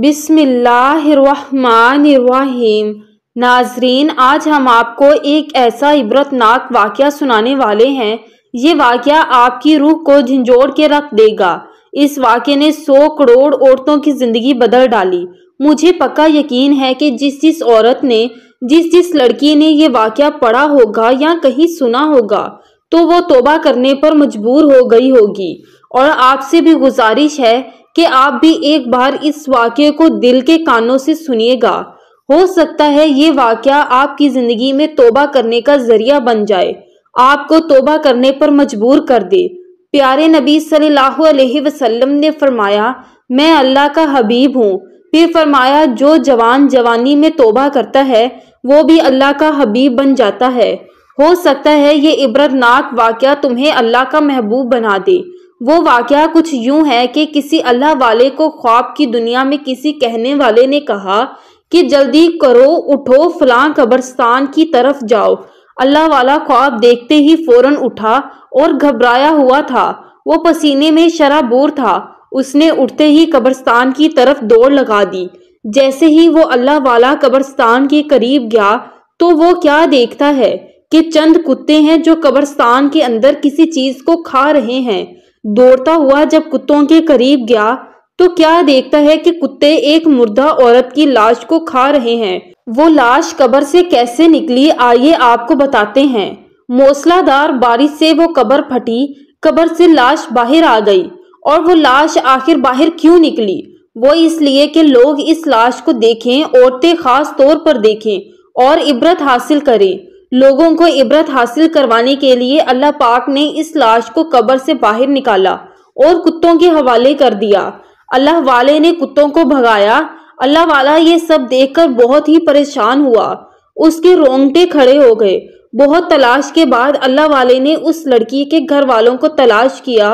बिसमीम नाजरीन आज हम आपको एक ऐसा इबरतनाक वाक़ सुनाने वाले हैं ये वाक़ आपकी रूह को झंझोड़ के रख देगा इस वाक़े ने सौ करोड़ औरतों की ज़िंदगी बदल डाली मुझे पक्का यकीन है कि जिस जिस औरत ने जिस जिस लड़की ने यह वाक़ पढ़ा होगा या कहीं सुना होगा तो वो तोबा करने पर मजबूर हो गई होगी और आपसे भी गुजारिश है कि आप भी एक बार इस वाक्य को दिल के कानों से सुनिएगा हो सकता है ये वाक्य आपकी ज़िंदगी में तोबा करने का जरिया बन जाए आपको तोबा करने पर मजबूर कर दे प्यारे नबी सल्लल्लाहु अलैहि वसल्लम ने फरमाया मैं अल्लाह का हबीब हूँ फिर फरमाया जो जवान जवानी में तोबा करता है वो भी अल्लाह का हबीब बन जाता है हो सकता है ये इबरतनाक वाक्य तुम्हें अल्लाह का महबूब बना दे वो वाक़ कुछ यूं है कि किसी अल्लाह वाले को ख्वाब की दुनिया में किसी कहने वाले ने कहा कि जल्दी करो उठो फलां कब्रस्तान की तरफ जाओ अल्लाह वाला ख्वाब देखते ही फौरन उठा और घबराया हुआ था वो पसीने में शराबूर था उसने उठते ही कब्रस्तान की तरफ दौड़ लगा दी जैसे ही वो अल्लाह वाला कब्रस्तान के करीब गया तो वो क्या देखता है कि चंद कुत्ते हैं जो कब्रस्तान के अंदर किसी चीज़ को खा रहे हैं दौड़ता हुआ जब कुत्तों के करीब गया तो क्या देखता है कि कुत्ते एक मुर्दा औरत की लाश को खा रहे हैं वो लाश कब्र से कैसे निकली आइए आपको बताते हैं मौसलाधार बारिश से वो कब्र फटी कब्र से लाश बाहर आ गई और वो लाश आखिर बाहर क्यों निकली वो इसलिए कि लोग इस लाश को देखें औरतें खास तौर पर देखें और इबरत हासिल करें लोगों को इबरत हासिल करवाने के लिए अल्लाह पाक ने इस लाश को कब्र से बाहर निकाला और कुत्तों के हवाले कर दिया अल्लाह वाले ने कुत्तों को भगाया अल्लाह वाला ये सब देखकर बहुत ही परेशान हुआ उसके रोंगटे खड़े हो गए बहुत तलाश के बाद अल्लाह वाले ने उस लड़की के घर वालों को तलाश किया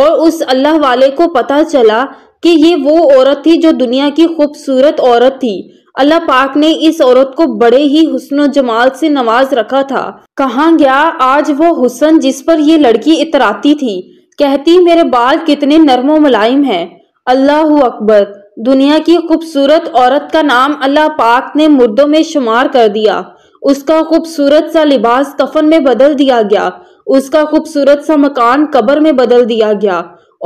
और उस अल्लाह वाले को पता चला कि ये वो औरत थी जो दुनिया की खूबसूरत औरत थी अल्लाह पाक ने इस औरत को बड़े ही हुसन जमाल से नवाज रखा था कहा गया आज वो हुसन जिस पर ये लड़की इतराती थी कहती मेरे बाल कितने नरमो मुलायम है अल्लाह अकबर दुनिया की खूबसूरत औरत का नाम अल्लाह पाक ने मुर्दों में शुमार कर दिया उसका खूबसूरत सा लिबास कफन में बदल दिया गया उसका खूबसूरत सा मकान कबर में बदल दिया गया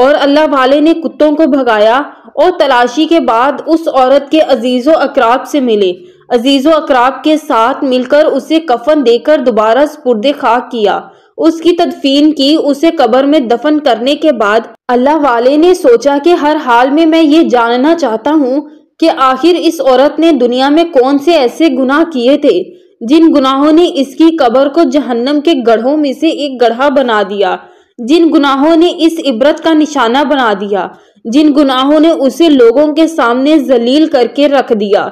और अल्लाह वाले ने कुत्तों को भगाया और तलाशी के बाद उस औरत के अजीज़ अकराब से मिले अजीज़ अकराब के साथ मिलकर उसे कफन देकर दोबारा स्पुरद खाक किया उसकी तदफीन की उसे कब्र में दफन करने के बाद अल्लाह वाले ने सोचा कि हर हाल में मैं ये जानना चाहता हूँ कि आखिर इस औरत ने दुनिया में कौन से ऐसे गुनाह किए थे जिन गुनाहों ने इसकी कब्र को जहन्नम के गढ़ों में से एक गढ़ा बना दिया जिन गुनाहों ने इस इबरत का निशाना बना दिया जिन गुनाहों ने उसे लोगों के सामने जलील करके रख दिया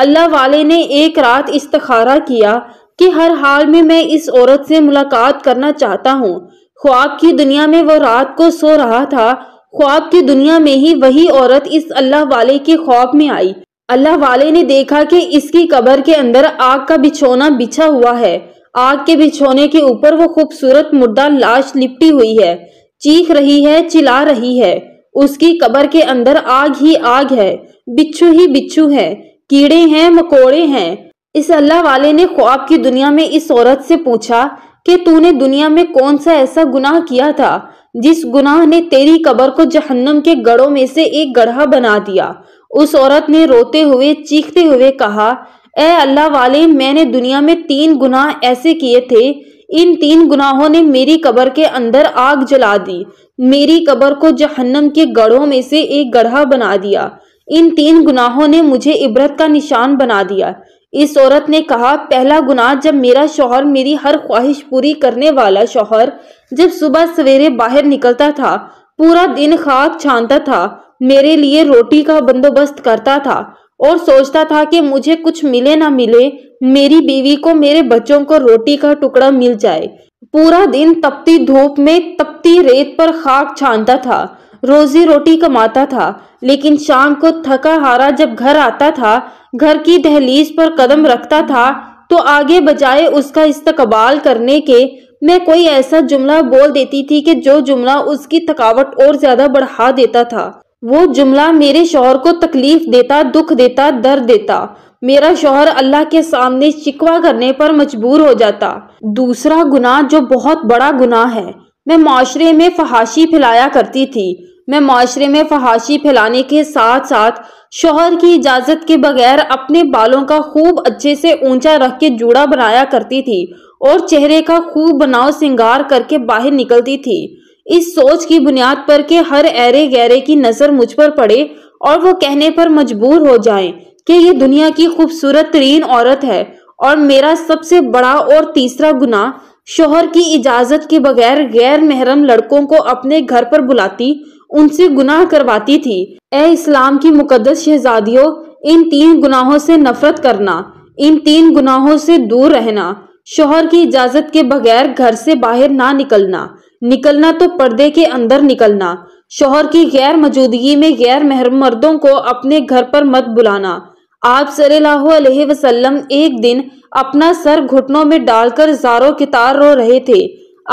अल्लाह वाले ने एक रात इस्तखारा किया कि हर हाल में मैं इस औरत से मुलाकात करना चाहता हूँ ख्वाब की दुनिया में वो रात को सो रहा था ख्वाब की दुनिया में ही वही औरत इस अल्लाह वाले के ख्वाब में आई अल्लाह वाले ने देखा कि इसकी कब्र के अंदर आग का बिछोना बिछा हुआ है आग के बिछोने के ऊपर वो खूबसूरत मुर्दा लाश लिपटी हुई है चीख रही है चिल्ला रही है उसकी कब्र के अंदर आग ही आग है बिच्छू ही बिच्छू है कीड़े हैं मकोड़े हैं इस अल्लाह वाले ने ख्वाब की दुनिया में इस औरत से पूछा कि तूने दुनिया में कौन सा ऐसा गुनाह किया था जिस गुनाह ने तेरी कब्र को जहन्नम के गढ़ों में से एक गढ़ा बना दिया उस औरत ने रोते हुए चीखते हुए कहा ए अल्लाह वाले मैंने दुनिया में तीन गुनाह ऐसे किए थे इन तीन गुनाहों ने मेरी कब्र के अंदर आग जला दी मेरी कबर को जहन्नम के गढ़ों में से एक गढ़ा बना दिया इन तीन गुनाहों ने मुझे इबरत का निशान बना दिया इस औरत ने कहा पहला गुनाह जब मेरा शोहर मेरी हर ख्वाहिश पूरी करने वाला शोहर जब सुबह सवेरे बाहर निकलता था पूरा दिन खाक छानता था मेरे लिए रोटी का बंदोबस्त करता था और सोचता था कि मुझे कुछ मिले ना मिले मेरी बीवी को मेरे बच्चों को रोटी का टुकड़ा मिल जाए पूरा दिन तपती धूप में तपती रेत पर खाक छानता था रोजी रोटी कमाता था लेकिन शाम को थका हारा जब घर आता था घर की दहलीज पर कदम रखता था तो आगे बजाय उसका इस्तकबाल करने के मैं कोई ऐसा जुमला बोल देती थी कि जो जुमला उसकी थकावट और ज्यादा बढ़ा देता था वो जुमला मेरे शोहर को तकलीफ देता दुख देता दर्द देता मेरा शोहर अल्लाह के सामने शिकवा करने पर मजबूर हो जाता दूसरा गुनाह जो बहुत बड़ा गुनाह है मैं माशरे में फहाशी फैलाया करती थी मैं माशरे में फहाशी फैलाने के साथ साथ शोहर की इजाज़त के बगैर अपने बालों का खूब अच्छे से ऊंचा रख के जूड़ा बनाया करती थी और चेहरे का खूब बनाव सिंगार करके बाहर निकलती थी इस सोच की बुनियाद पर के हर ऐरे गहरे की नज़र मुझ पर पड़े और वो कहने पर मजबूर हो जाएं कि ये दुनिया की खूबसूरत तरीन औरत है और मेरा सबसे बड़ा और तीसरा गुना शोहर की इजाजत के बगैर गैर महरम लड़कों को अपने घर पर बुलाती उनसे गुनाह करवाती थी ए इस्लाम की मुकदस शहजादियों इन तीन गुनाहों से नफरत करना इन तीन गुनाहों से दूर रहना शोहर की इजाजत के बगैर घर से बाहर ना निकलना निकलना तो पर्दे के अंदर निकलना शोहर की गैर मौजूदगी में गैर महरम मर्दों को अपने घर पर मत बुलाना आप सल्लल्लाहु वसल्लम एक दिन अपना सर घुटनों में डालकर जारो कितार रो रहे थे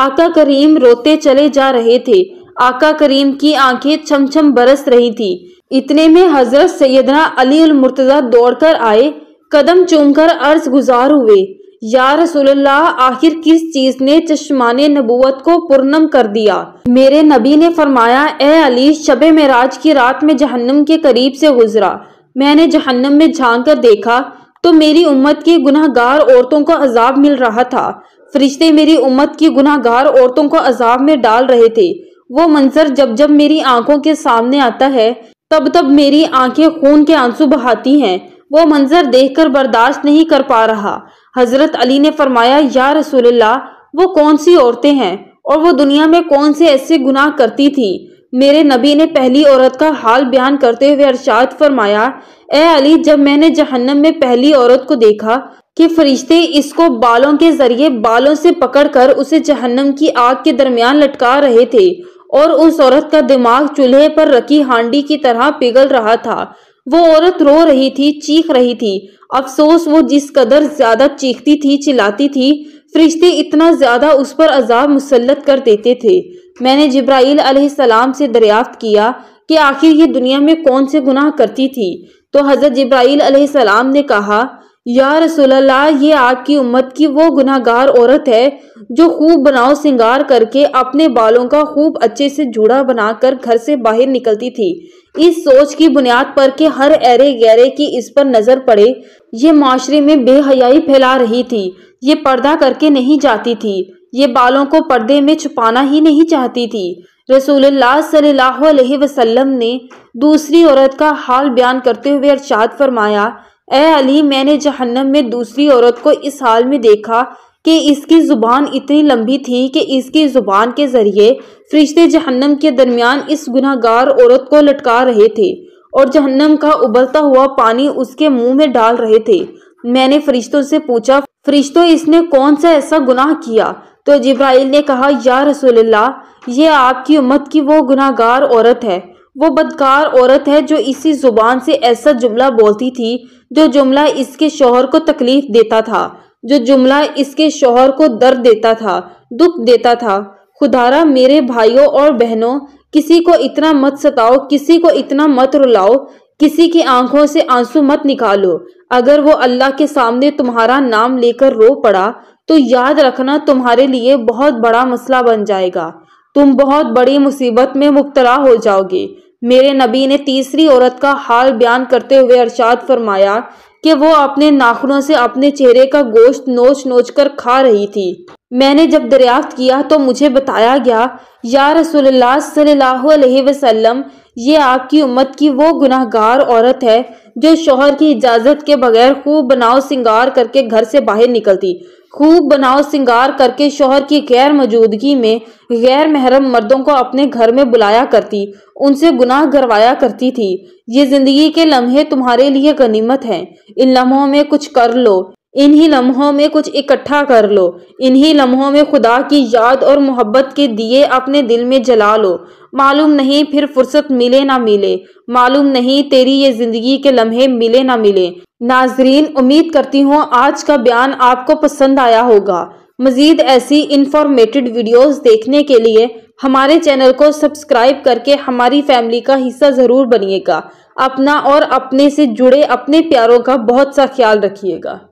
आका करीम रोते चले जा रहे थे आका करीम की आंखें छमछम बरस रही थी इतने में हजरत सैदना अली उल मुर्तजा दौड़कर आए कदम चूमकर अर्ज गुजार हुए या रसोल्ला आखिर किस चीज ने चश्मान नबूत को पूर्णम कर दिया मेरे नबी ने फरमाया ए अली शबे मराज की रात में जहन्नम के करीब से गुजरा मैंने जहन्नम में झांक कर देखा तो मेरी उम्मत की गुनाहगार औरतों को अजाब मिल रहा था फरिश्ते मेरी उम्मत की गुनाहगार औरतों को अजाब में डाल रहे थे वो मंजर जब जब मेरी आंखों के सामने आता है तब तब मेरी आंखें खून के आंसू बहाती हैं वो मंजर देखकर बर्दाश्त नहीं कर पा रहा हजरत अली ने फरमाया या रसूलुल्लाह वो कौन सी औरतें हैं और वो दुनिया में कौन से ऐसे गुनाह करती थीं मेरे नबी ने पहली औरत का हाल बयान करते हुए अरशाद फरमाया ए अली जब मैंने जहन्नम में पहली औरत को देखा कि फरिश्ते इसको बालों के जरिए बालों से पकड़कर उसे जहन्नम की आग के दरमियान लटका रहे थे और उस औरत का दिमाग चूल्हे पर रखी हांडी की तरह पिघल रहा था वो औरत रो रही थी चीख रही थी अफसोस वो जिस कदर ज्यादा चीखती थी चिल्लाती थी फरिश्ते इतना ज्यादा उस पर अजाब मुसलत कर देते थे मैंने जब्राइल अलैहिस्सलाम से दरियाफ्त किया कि आखिर ये दुनिया में कौन से गुनाह करती थी तो हज़रत जब्राइल अलैहिस्सलाम ने कहा या रसोल्ला ये आपकी उम्मत की वो गुनाहगार औरत है जो खूब बनाओ सिंगार करके अपने बालों का खूब अच्छे से जूड़ा बनाकर घर से बाहर निकलती थी इस सोच की बुनियाद पर कि हर ऐरे गैरे की इस पर नज़र पड़े ये माशरे में बेहयाई फैला रही थी ये पर्दा करके नहीं जाती थी ये बालों को पर्दे में छुपाना ही नहीं चाहती थी रसूलुल्लाह सल्लल्लाहु वसल्लम ने दूसरी औरत का हाल बयान करते हुए अरशाद फरमाया ए अली मैंने जहन्नम में दूसरी औरत को इस हाल में देखा कि इसकी ज़ुबान इतनी लंबी थी कि इसकी ज़ुबान के ज़रिए फरिश्ते जहन्नम के दरमियान इस गुनागार औरत को लटका रहे थे और जहन्नम का उबलता हुआ पानी उसके मुंह में डाल रहे थे मैंने फरिश्तों से पूछा फरिश्तों इसने कौन सा ऐसा गुनाह किया तो जिब्राइल ने कहा या रसोल्ला ये आपकी उम्मत की वो गुनागार औरत है वो बदकार औरत है जो इसी जुबान से ऐसा जुमला बोलती थी जो जुमला इसके शोहर को तकलीफ देता था जो जुमला इसके शोहर को दर्द देता था दुख देता था खुदारा मेरे भाइयों और बहनों किसी को इतना मत सताओ किसी को इतना मत रुलाओ किसी की आंखों से आंसू मत निकालो अगर वो अल्लाह के सामने तुम्हारा नाम लेकर रो पड़ा तो याद रखना तुम्हारे लिए बहुत बड़ा मसला बन जाएगा तुम बहुत बड़ी मुसीबत में मुबतला हो जाओगे मेरे नबी ने तीसरी औरत का हाल बयान करते हुए अरशाद फरमाया कि वो अपने नाखूनों से अपने चेहरे का गोश्त नोच नोच कर खा रही थी मैंने जब दरियाफ्त किया तो मुझे बताया गया या रसोल्ला ये आपकी उम्मत की वो गुनाहगार औरत है जो शोहर की इजाज़त के बगैर खूब बनाव सिंगार करके घर से बाहर निकलती खूब बनाओ सिंगार करके शोहर की गैर मौजूदगी में गैर महरम मर्दों को अपने घर में बुलाया करती उनसे गुनाह करवाया करती थी ये ज़िंदगी के लम्हे तुम्हारे लिए गनीमत हैं इन लम्हों में कुछ कर लो इन्हीं लम्हों में कुछ इकट्ठा कर लो इन्हीं लम्हों में खुदा की याद और मोहब्बत के दिए अपने दिल में जला लो मालूम नहीं फिर फुर्सत मिले ना मिले मालूम नहीं तेरी ये ज़िंदगी के लम्हे मिले ना मिले नाजरीन उम्मीद करती हूँ आज का बयान आपको पसंद आया होगा मज़ीद ऐसी इंफॉर्मेटेड वीडियोस देखने के लिए हमारे चैनल को सब्सक्राइब करके हमारी फैमिली का हिस्सा ज़रूर बनिएगा अपना और अपने से जुड़े अपने प्यारों का बहुत सा ख्याल रखिएगा